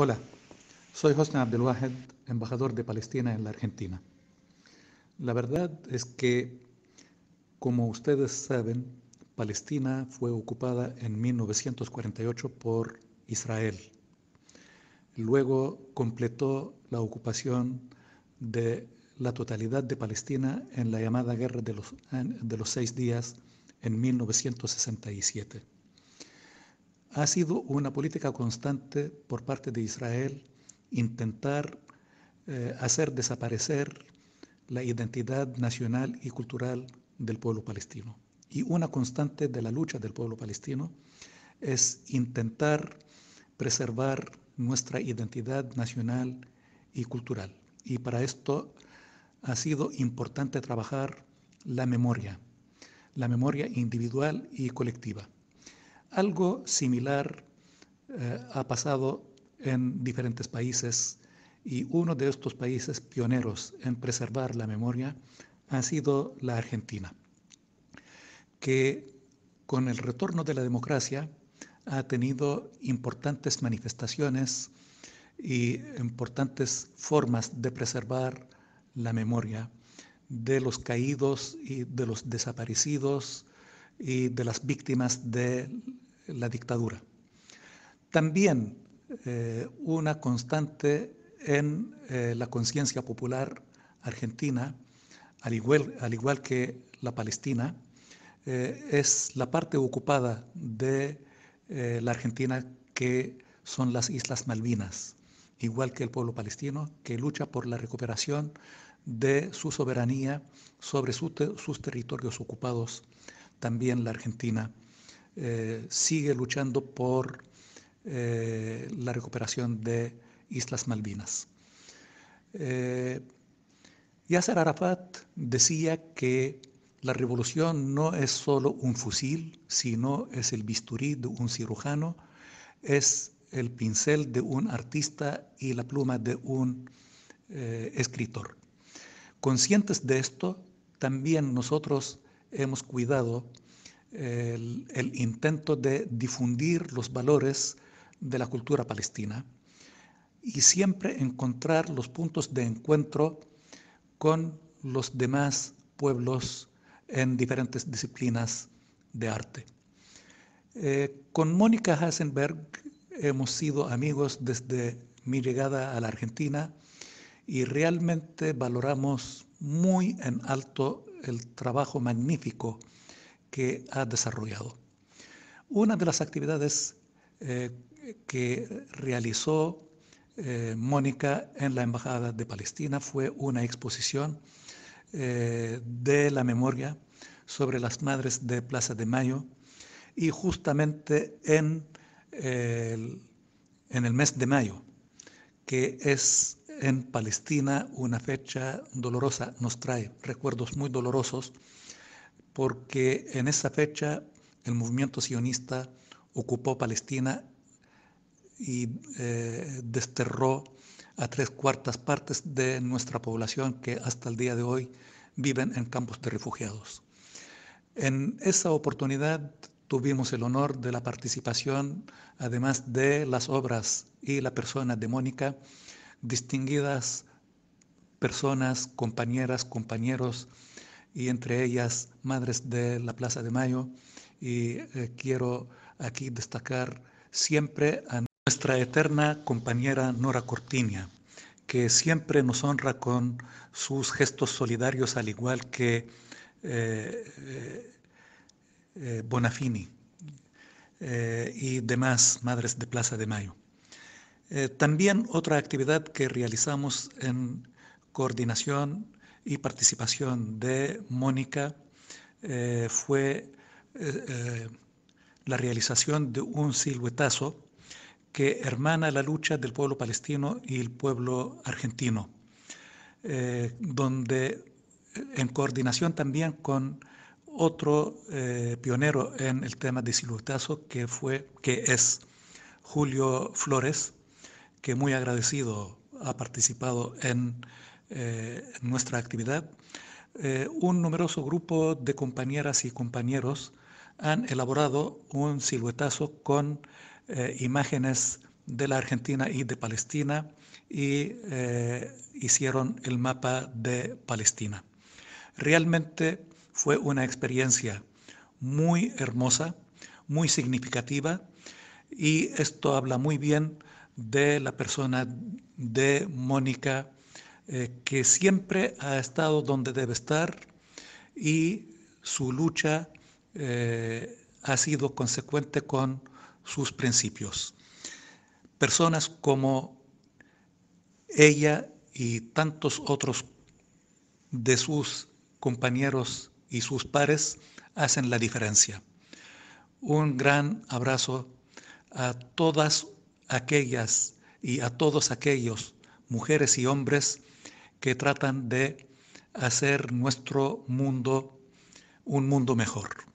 Hola, soy Hosni Abdelwahed, embajador de Palestina en la Argentina. La verdad es que, como ustedes saben, Palestina fue ocupada en 1948 por Israel. Luego completó la ocupación de la totalidad de Palestina en la llamada Guerra de los, de los Seis Días en 1967 ha sido una política constante por parte de Israel intentar eh, hacer desaparecer la identidad nacional y cultural del pueblo palestino. Y una constante de la lucha del pueblo palestino es intentar preservar nuestra identidad nacional y cultural. Y para esto ha sido importante trabajar la memoria, la memoria individual y colectiva. Algo similar eh, ha pasado en diferentes países y uno de estos países pioneros en preservar la memoria ha sido la Argentina, que con el retorno de la democracia ha tenido importantes manifestaciones y importantes formas de preservar la memoria de los caídos y de los desaparecidos y de las víctimas de la dictadura. También eh, una constante en eh, la conciencia popular argentina, al igual, al igual, que la palestina, eh, es la parte ocupada de la Argentina que son las Islas Malvinas, igual que el pueblo palestino, que lucha por la recuperación de su soberanía sobre sus territorios ocupados también la Argentina eh, sigue luchando por eh, la recuperación de Islas Malvinas. Eh, Yasser Arafat decía que la revolución no es solo un fusil, sino es el bisturí de un cirujano, es el pincel de un artista y la pluma de un escritor. Conscientes de esto, también nosotros hemos cuidado el, intento de difundir los valores de la cultura palestina y siempre encontrar los puntos de encuentro con los demás pueblos en diferentes disciplinas de arte. Eh, con Mónica Hasenberg hemos sido amigos desde mi llegada a la Argentina y realmente valoramos muy en alto el trabajo magnífico que ha desarrollado. Una de las actividades eh, que realizó eh, Mónica en la Embajada de Palestina fue una exposición eh, de la memoria sobre las madres de Plaza de Mayo y justamente en el mes de mayo, que es en Palestina una fecha dolorosa, nos trae recuerdos muy dolorosos, porque en esa fecha el movimiento sionista ocupó Palestina y eh, desterró a tres cuartas partes de nuestra población que hasta el día de hoy viven en campos de refugiados. En esa oportunidad tuvimos el honor de la participación, además de las obras y la persona de Mónica, distinguidas personas, compañeras, compañeros, y entre ellas madres de la Plaza de Mayo. Y eh, quiero aquí destacar siempre a nuestra eterna compañera Nora Cortiña, que siempre nos honra con sus gestos solidarios, al igual que eh, eh, Bonafini y demás madres de Plaza de Mayo. Eh, también otra actividad que realizamos en coordinación y participación de Mónica eh, fue eh, la realización de un siluetazo que hermana la lucha del pueblo palestino y el pueblo argentino, donde en coordinación también con otro pionero en el tema de siluetazo que fue que es Julio Flores, que muy agradecido ha participado en eh, nuestra actividad, eh, un numeroso grupo de compañeras y compañeros han elaborado un siluetazo con eh, imágenes de la Argentina y de Palestina y hicieron el mapa de Palestina. Realmente fue una experiencia muy hermosa, muy significativa y esto habla muy bien de la persona de Mónica, eh, que siempre ha estado donde debe estar y su lucha eh, ha sido consecuente con sus principios. Personas como ella y tantos otros de sus compañeros y sus pares hacen la diferencia. Un gran abrazo a todas aquellas y a todos aquellos, mujeres y hombres, que tratan de hacer nuestro mundo un mundo mejor.